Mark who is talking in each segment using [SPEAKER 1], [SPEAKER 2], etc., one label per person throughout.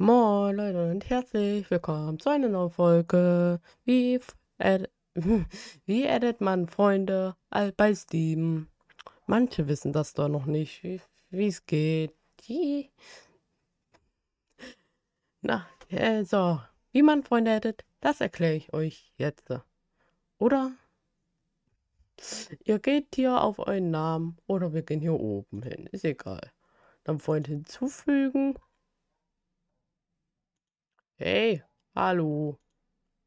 [SPEAKER 1] Moin Leute und herzlich willkommen zu einer neuen Folge. Wie, add wie addet man Freunde bei Steam? Manche wissen das doch noch nicht, wie es geht. Die. Na, also, wie man Freunde edit, das erkläre ich euch jetzt. Oder? Ihr geht hier auf euren Namen oder wir gehen hier oben hin, ist egal. Dann Freund hinzufügen Hey, hallo.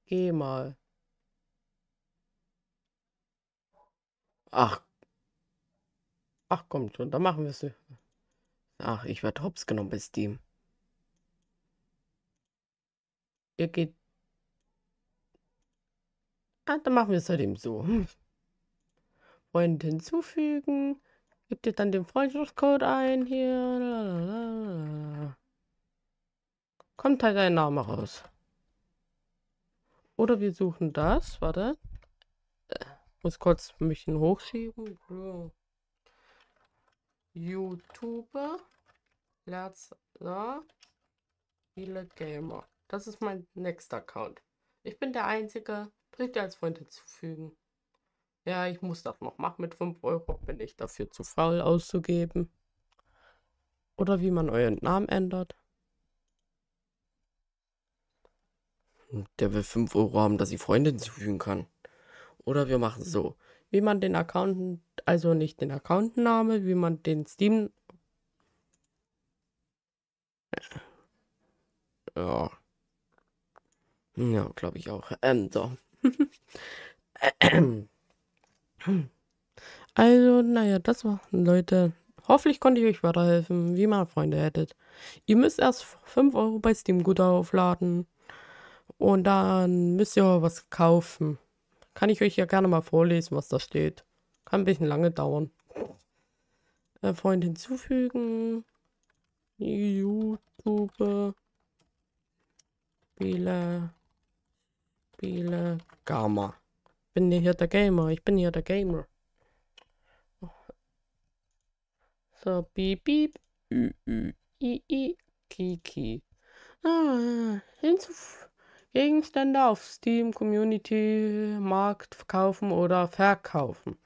[SPEAKER 1] Geh mal. Ach. Ach, komm schon, dann machen wir es. Ach, ich werde hops genommen bei Steam. Ihr geht... Ah, dann machen wir es halt eben so. Freund hinzufügen. Gibt ihr dann den Freundschaftscode ein hier. Lalalala. Kommt halt dein Name raus. Oder wir suchen das. Warte. Äh, muss kurz mich hochschieben. YouTuber. Let's Viele Gamer. Das ist mein nächster Account. Ich bin der Einzige. Dritte als Freund hinzufügen. Ja, ich muss das noch machen. Mit 5 Euro bin ich dafür zu faul auszugeben. Oder wie man euren Namen ändert. Der will 5 Euro haben, dass ich Freunde hinzufügen kann. Oder wir machen so. Wie man den Account, also nicht den Accountname, wie man den Steam. Ja. Ja, glaube ich auch. Ähm, so. also, naja, das war's, Leute. Hoffentlich konnte ich euch weiterhelfen, wie man Freunde hättet. Ihr müsst erst 5 Euro bei Steam gut aufladen. Und dann müsst ihr was kaufen. Kann ich euch ja gerne mal vorlesen, was da steht. Kann ein bisschen lange dauern. Äh, Freund hinzufügen. YouTube. Spiele. Spiele. Gamma. Bin hier der Gamer. Ich bin hier der Gamer. So, beep, beep. Ü, ü, i, i, kiki. Ah, hinzufügen. Gegenstände auf Steam, Community, Markt verkaufen oder verkaufen.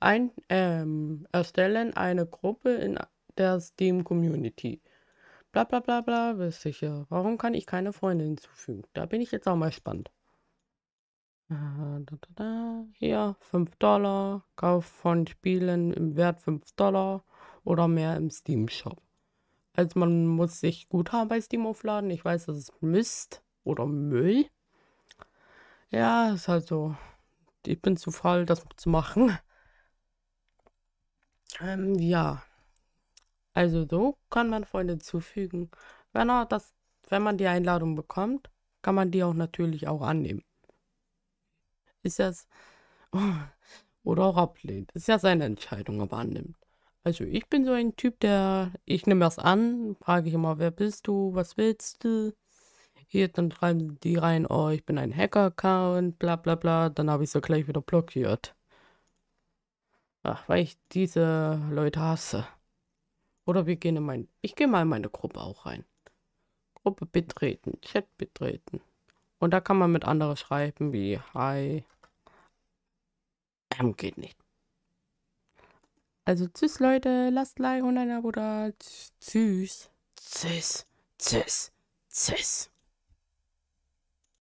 [SPEAKER 1] Ein, ähm, erstellen eine Gruppe in der Steam Community. Bla bla bla bla, bist sicher. Warum kann ich keine Freunde hinzufügen? Da bin ich jetzt auch mal spannend. Hier 5 Dollar, Kauf von Spielen im Wert 5 Dollar oder mehr im Steam Shop. Also man muss sich Guthaben bei Steam aufladen. Ich weiß, dass es Mist. ist oder Müll. Ja, ist halt so. Ich bin zu faul, das zu machen. Ähm, ja. Also so kann man Freunde zufügen. Wenn, er das, wenn man die Einladung bekommt, kann man die auch natürlich auch annehmen. Ist das... Oder auch ablehnt. Ist ja seine Entscheidung, aber annimmt. Also ich bin so ein Typ, der... Ich nehme das an, frage ich immer, wer bist du, was willst du? hier, dann schreiben die rein, oh, ich bin ein Hacker-Account, bla bla bla, dann habe ich sie gleich wieder blockiert. Ach, weil ich diese Leute hasse. Oder wir gehen in mein, ich gehe mal in meine Gruppe auch rein. Gruppe betreten, Chat betreten. Und da kann man mit anderen schreiben wie Hi. Ähm, geht nicht. Also tschüss Leute, lasst Like und ein Abo da. Tschüss. Tschüss. Tschüss. Tschüss.